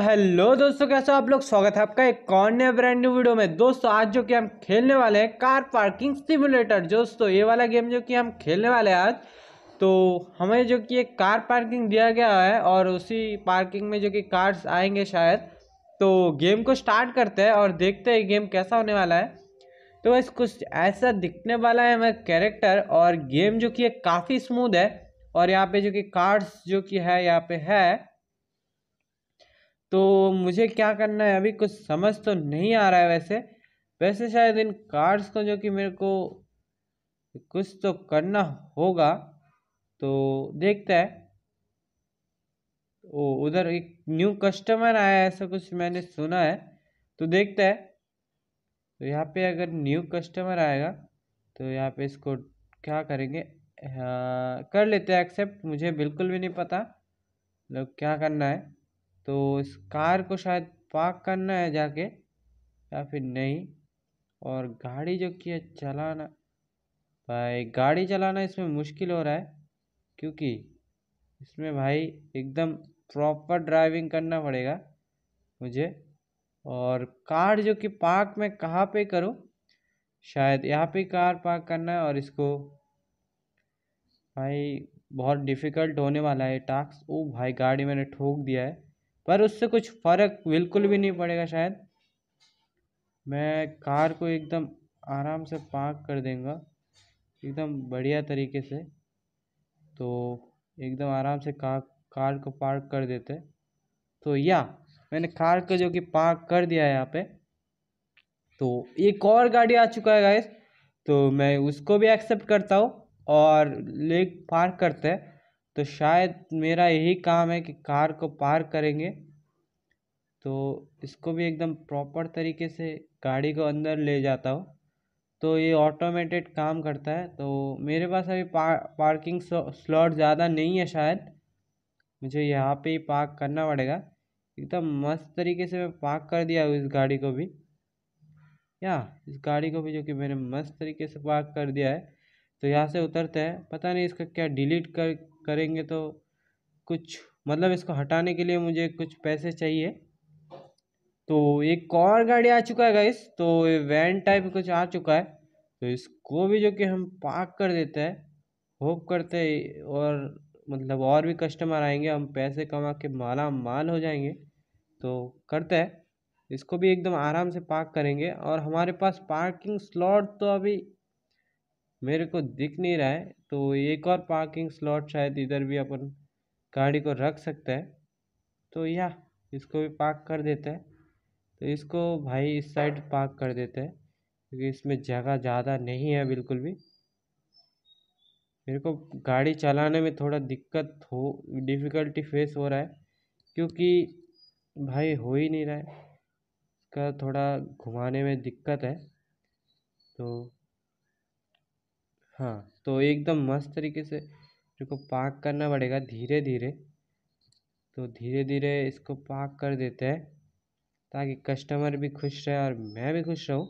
hello दोस्तों कैसे हो आप लोग स्वागत है आपका एक कौन नए ब्रांड न्यू वीडियो में दोस्तों आज जो कि हम खेलने वाले हैं कार पार्किंग सिमुलेटर दोस्तों ये वाला गेम जो कि हम खेलने वाले हैं आज तो हमें जो कि एक कार पार्किंग दिया गया है और उसी पार्किंग में जो कि कार्स आएंगे शायद तो गेम को स्टार्ट करते हैं और देखते हैं गेम कैसा होने वाला है तो बस कुछ ऐसा दिखने वाला है हमें कैरेक्टर और गेम जो कि काफ़ी स्मूद है और यहाँ पर जो कि कार्ड्स जो कि है यहाँ पे है तो मुझे क्या करना है अभी कुछ समझ तो नहीं आ रहा है वैसे वैसे शायद इन कार्ड्स को जो कि मेरे को कुछ तो करना होगा तो देखता है ओ उधर एक न्यू कस्टमर आया है ऐसा कुछ मैंने सुना है तो देखता है तो यहाँ पे अगर न्यू कस्टमर आएगा तो यहाँ पे इसको क्या करेंगे आ, हाँ, कर लेते हैं एक्सेप्ट मुझे बिल्कुल भी नहीं पता लोग मतलब क्या करना है तो इस कार को शायद पार्क करना है जाके या फिर नहीं और गाड़ी जो कि है चलाना भाई गाड़ी चलाना इसमें मुश्किल हो रहा है क्योंकि इसमें भाई एकदम प्रॉपर ड्राइविंग करना पड़ेगा मुझे और कार जो कि पार्क में कहाँ पे करूँ शायद यहाँ पे कार पार्क करना है और इसको भाई बहुत डिफ़िकल्ट होने वाला है टास्क ओ भाई गाड़ी मैंने ठोक दिया है पर उससे कुछ फ़र्क बिल्कुल भी नहीं पड़ेगा शायद मैं कार को एकदम आराम से पार्क कर देंगा एकदम बढ़िया तरीके से तो एकदम आराम से कार कार को पार्क कर देते तो या मैंने कार को जो कि पार्क कर दिया है यहाँ पे तो एक और गाड़ी आ चुका है गाइस तो मैं उसको भी एक्सेप्ट करता हूँ और लेक पार्क करते हैं तो शायद मेरा यही काम है कि कार को पार्क करेंगे तो इसको भी एकदम प्रॉपर तरीके से गाड़ी को अंदर ले जाता हो तो ये ऑटोमेटेड काम करता है तो मेरे पास अभी पार, पार्किंग स्लॉट ज़्यादा नहीं है शायद मुझे यहाँ पे ही पार्क करना पड़ेगा एकदम मस्त तरीके से मैं पार्क कर दिया हूँ इस गाड़ी को भी या इस गाड़ी को भी जो कि मैंने मस्त तरीके से पार्क कर दिया है तो यहाँ से उतरते हैं पता नहीं इसका क्या डिलीट कर करेंगे तो कुछ मतलब इसको हटाने के लिए मुझे कुछ पैसे चाहिए तो एक और गाड़ी आ चुका है गाइस तो ये वैन टाइप कुछ आ चुका है तो इसको भी जो कि हम पार्क कर देते हैं होप करते हैं और मतलब और भी कस्टमर आएंगे हम पैसे कमा के माला माल हो जाएंगे तो करते हैं इसको भी एकदम आराम से पार्क करेंगे और हमारे पास पार्किंग स्लॉट तो अभी मेरे को दिख नहीं रहा है तो एक और पार्किंग स्लॉट शायद इधर भी अपन गाड़ी को रख सकते हैं तो या इसको भी पार्क कर देते हैं तो इसको भाई इस साइड पार्क कर देते हैं क्योंकि इसमें जगह ज़्यादा नहीं है बिल्कुल भी मेरे को गाड़ी चलाने में थोड़ा दिक्कत हो डिफ़िकल्टी फेस हो रहा है क्योंकि भाई हो ही नहीं रहा है इसका थोड़ा घुमाने में दिक्कत है तो हाँ तो एकदम मस्त तरीके से इसको पाक करना पड़ेगा धीरे धीरे तो धीरे धीरे इसको पाक कर देते हैं ताकि कस्टमर भी खुश रहे और मैं भी खुश रहूँ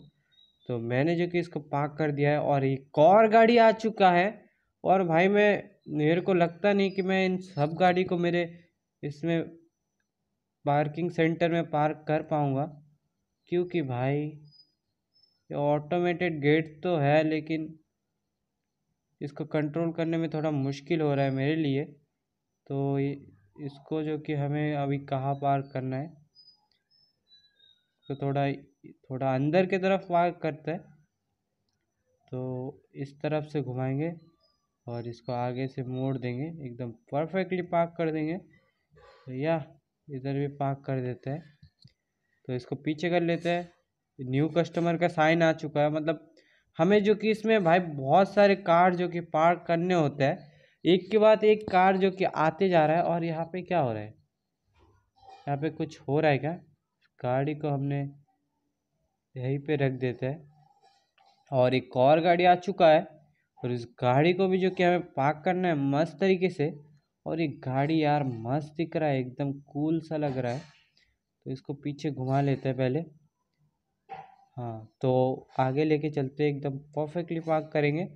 तो मैंने जो कि इसको पाक कर दिया है और एक और गाड़ी आ चुका है और भाई मैं मेरे को लगता नहीं कि मैं इन सब गाड़ी को मेरे इसमें पार्किंग सेंटर में पार्क कर पाऊँगा क्योंकि भाई ये ऑटोमेटेड गेट तो है लेकिन इसको कंट्रोल करने में थोड़ा मुश्किल हो रहा है मेरे लिए तो इसको जो कि हमें अभी कहाँ पार्क करना है तो थोड़ा थोड़ा अंदर की तरफ पार्क करते हैं तो इस तरफ से घुमाएंगे और इसको आगे से मोड़ देंगे एकदम परफेक्टली पार्क कर देंगे तो या इधर भी पार्क कर देते हैं तो इसको पीछे कर लेते हैं न्यू कस्टमर का साइन आ चुका है मतलब हमें जो कि इसमें भाई बहुत सारे कार जो कि पार्क करने होते हैं एक के बाद एक कार जो कि आते जा रहा है और यहाँ पे क्या हो रहा है यहाँ पे कुछ हो रहा है क्या गाड़ी को हमने यहीं पे रख देते हैं और एक और गाड़ी आ चुका है और इस गाड़ी को भी जो कि हमें पार्क करना है मस्त तरीके से और ये गाड़ी यार मस्त दिख रहा है एकदम कूल सा लग रहा है तो इसको पीछे घुमा लेते हैं पहले हाँ तो आगे लेके चलते एकदम परफेक्टली पार्क करेंगे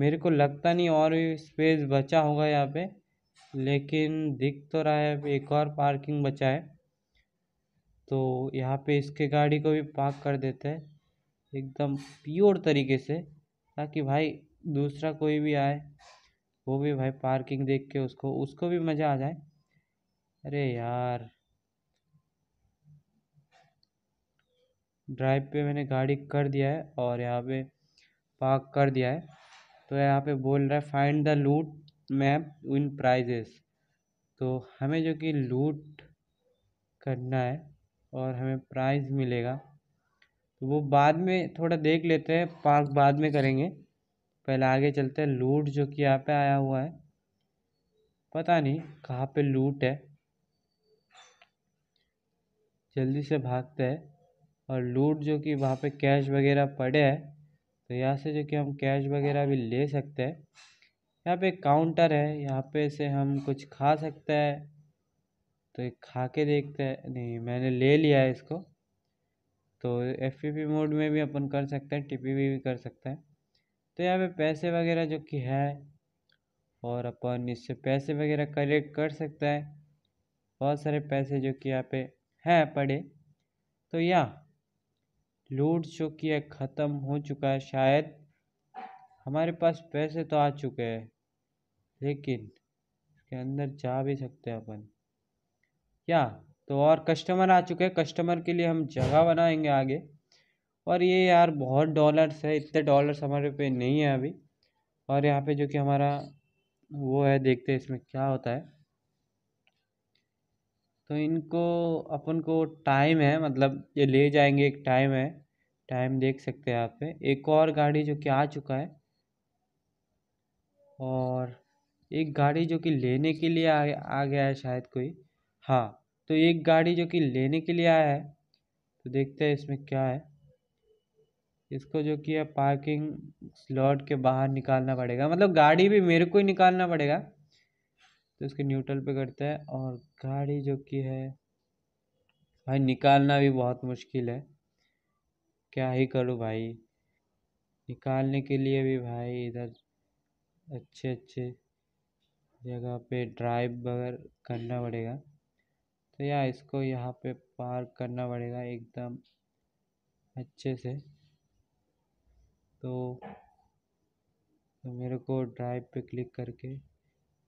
मेरे को लगता नहीं और भी स्पेस बचा होगा यहाँ पे लेकिन दिख तो रहा है एक और पार्किंग बचा है तो यहाँ पे इसके गाड़ी को भी पार्क कर देते हैं एकदम प्योर तरीके से ताकि भाई दूसरा कोई भी आए वो भी भाई पार्किंग देख के उसको उसको भी मज़ा आ जाए अरे यार ड्राइव पे मैंने गाड़ी कर दिया है और यहाँ पे पार्क कर दिया है तो यहाँ पे बोल रहा है find the loot map win prizes तो हमें जो कि लूट करना है और हमें प्राइज़ मिलेगा तो वो बाद में थोड़ा देख लेते हैं पार्क बाद में करेंगे पहले आगे चलते हैं लूट जो कि यहाँ पे आया हुआ है पता नहीं कहाँ पे लूट है जल्दी से भागते हैं और लूट जो कि वहाँ पे कैश वगैरह पड़े हैं तो यहाँ से जो कि हम कैश वगैरह भी ले सकते हैं यहाँ पे काउंटर है यहाँ पे से हम कुछ खा सकते हैं तो खा के देखते हैं नहीं मैंने ले लिया है इसको तो एफ मोड में भी अपन कर सकते हैं टी भी कर सकते हैं तो यहाँ पे पैसे वगैरह जो कि है और अपन इससे पैसे वगैरह कलेक्ट कर सकते हैं बहुत सारे पैसे जो कि यहाँ पे हैं पड़े तो यहाँ लूट शो किया ख़त्म हो चुका है शायद हमारे पास पैसे तो आ चुके हैं लेकिन इसके अंदर जा भी सकते हैं अपन क्या तो और कस्टमर आ चुके हैं कस्टमर के लिए हम जगह बनाएंगे आगे और ये यार बहुत डॉलर्स है इतने डॉलर्स हमारे पे नहीं है अभी और यहाँ पे जो कि हमारा वो है देखते हैं इसमें क्या होता है तो इनको अपन को टाइम है मतलब ये ले जाएंगे एक टाइम है टाइम देख सकते हैं आप एक और गाड़ी जो कि आ चुका है और एक गाड़ी जो कि लेने के लिए आ, आ गया है शायद कोई हाँ तो एक गाड़ी जो कि लेने के लिए आया है तो देखते हैं इसमें क्या है इसको जो कि है पार्किंग स्लॉट के बाहर निकालना पड़ेगा मतलब गाड़ी भी मेरे को ही निकालना पड़ेगा तो इसके न्यूट्रल पे करते हैं और गाड़ी जो कि है भाई निकालना भी बहुत मुश्किल है क्या ही करूँ भाई निकालने के लिए भी भाई इधर अच्छे अच्छे जगह पे ड्राइव वगैरह करना पड़ेगा तो या इसको यहाँ पे पार्क करना पड़ेगा एकदम अच्छे से तो, तो मेरे को ड्राइव पे क्लिक करके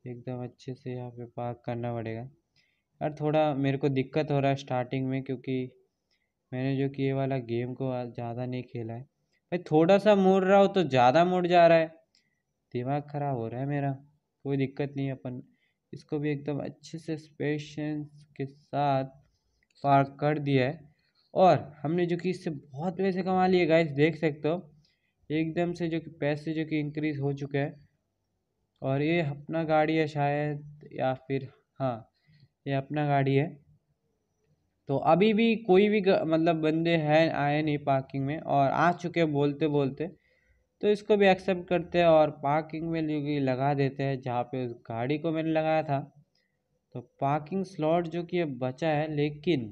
एकदम अच्छे से यहाँ पे पार्क करना पड़ेगा यार थोड़ा मेरे को दिक्कत हो रहा है स्टार्टिंग में क्योंकि मैंने जो कि ये वाला गेम को ज़्यादा नहीं खेला है भाई थोड़ा सा मुड़ रहा हो तो ज़्यादा मुड़ जा रहा है दिमाग ख़राब हो रहा है मेरा कोई दिक्कत नहीं अपन इसको भी एकदम अच्छे से पेशेंस के साथ पार्क कर दिया है और हमने जो कि इससे बहुत पैसे कमा लिए गाइस देख सकते हो एकदम से जो कि पैसे जो कि इंक्रीज़ हो चुके हैं और ये अपना गाड़ी है शायद या फिर हाँ ये अपना गाड़ी है तो अभी भी कोई भी मतलब बंदे हैं आए नहीं पार्किंग में और आ चुके बोलते बोलते तो इसको भी एक्सेप्ट करते हैं और पार्किंग में लगा देते हैं जहाँ पे उस गाड़ी को मैंने लगाया था तो पार्किंग स्लॉट जो कि अब बचा है लेकिन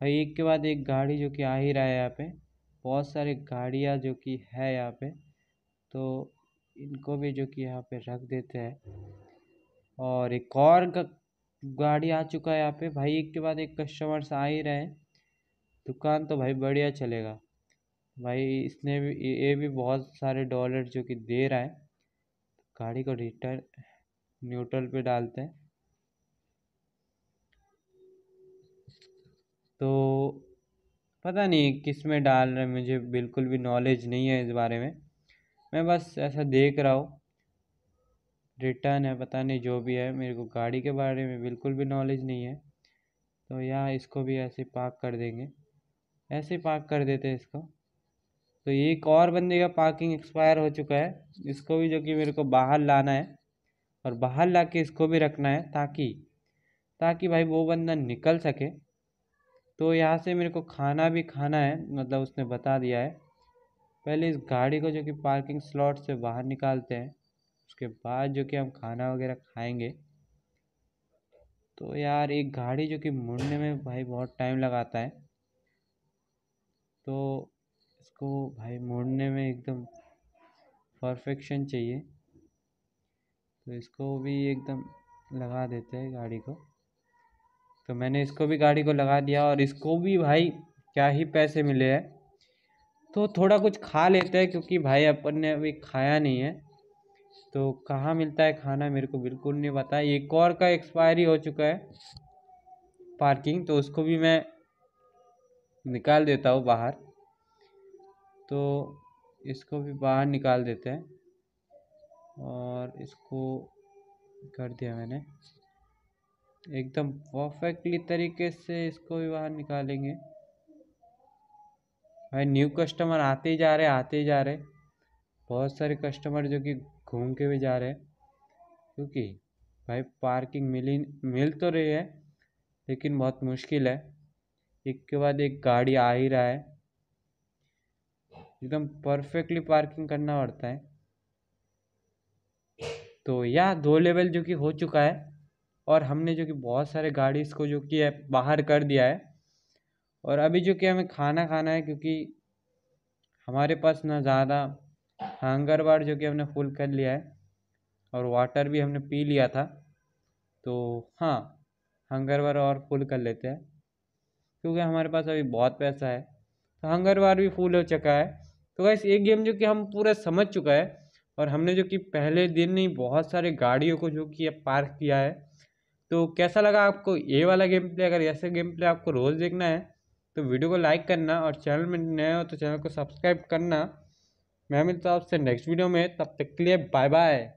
भाई एक के बाद एक गाड़ी जो कि आ ही रहा है यहाँ पे बहुत सारी गाड़ियाँ जो कि है यहाँ पे तो इनको भी जो कि यहाँ पे रख देते हैं और एक और गाड़ी आ चुका है यहाँ पे भाई एक के बाद एक कस्टमर्स आ ही रहे हैं दुकान तो भाई बढ़िया चलेगा भाई इसने भी ये भी बहुत सारे डॉलर जो कि दे रहा है गाड़ी को रिटर्न न्यूट्रल पे डालते हैं तो पता नहीं किस में डाल रहे हैं मुझे बिल्कुल भी नॉलेज नहीं है इस बारे में मैं बस ऐसा देख रहा हूँ रिटर्न है पता नहीं जो भी है मेरे को गाड़ी के बारे में बिल्कुल भी नॉलेज नहीं है तो यहाँ इसको भी ऐसे पार्क कर देंगे ऐसे पार्क कर देते हैं इसको तो ये एक और बंदे का पार्किंग एक्सपायर हो चुका है इसको भी जो कि मेरे को बाहर लाना है और बाहर ला के इसको भी रखना है ताकि ताकि भाई वो बंदा निकल सके तो यहाँ से मेरे को खाना भी खाना है मतलब उसने बता दिया है पहले इस गाड़ी को जो कि पार्किंग स्लॉट से बाहर निकालते हैं उसके बाद जो कि हम खाना वगैरह खाएंगे तो यार एक गाड़ी जो कि मुड़ने में भाई बहुत टाइम लगाता है तो इसको भाई मुड़ने में एकदम परफेक्शन चाहिए तो इसको भी एकदम लगा देते हैं गाड़ी को तो मैंने इसको भी गाड़ी को लगा दिया और इसको भी भाई क्या ही पैसे मिले हैं तो थोड़ा कुछ खा लेते हैं क्योंकि भाई अपन ने अभी खाया नहीं है तो कहाँ मिलता है खाना मेरे को बिल्कुल नहीं पता एक और का एक्सपायरी हो चुका है पार्किंग तो उसको भी मैं निकाल देता हूँ बाहर तो इसको भी बाहर निकाल देते हैं और इसको कर दिया मैंने एकदम परफेक्टली तरीके से इसको भी बाहर निकालेंगे भाई न्यू कस्टमर आते ही जा रहे आते ही जा रहे बहुत सारे कस्टमर जो कि घूम के भी जा रहे क्योंकि भाई पार्किंग मिली मिल तो रही है लेकिन बहुत मुश्किल है एक के बाद एक गाड़ी आ ही रहा है एकदम परफेक्टली पार्किंग करना पड़ता है तो यह दो लेवल जो कि हो चुका है और हमने जो कि बहुत सारे गाड़ी इसको जो कि बाहर कर दिया है और अभी जो कि हमें खाना खाना है क्योंकि हमारे पास ना ज़्यादा हंगर बार जो कि हमने फुल कर लिया है और वाटर भी हमने पी लिया था तो हाँ हंगर बार और फुल कर लेते हैं क्योंकि हमारे पास अभी बहुत पैसा है तो हंगर बार भी फुल हो चुका है तो वैसे ये गेम जो कि हम पूरा समझ चुका है और हमने जो कि पहले दिन ही बहुत सारे गाड़ियों को जो कि पार्क किया है तो कैसा लगा आपको ये वाला गेम प्ले अगर ऐसे गेम प्ले आपको रोज़ देखना है तो वीडियो को लाइक करना और चैनल में नए हो तो चैनल को सब्सक्राइब करना मैं मिलता हूँ आपसे नेक्स्ट वीडियो में तब तक के लिए बाय बाय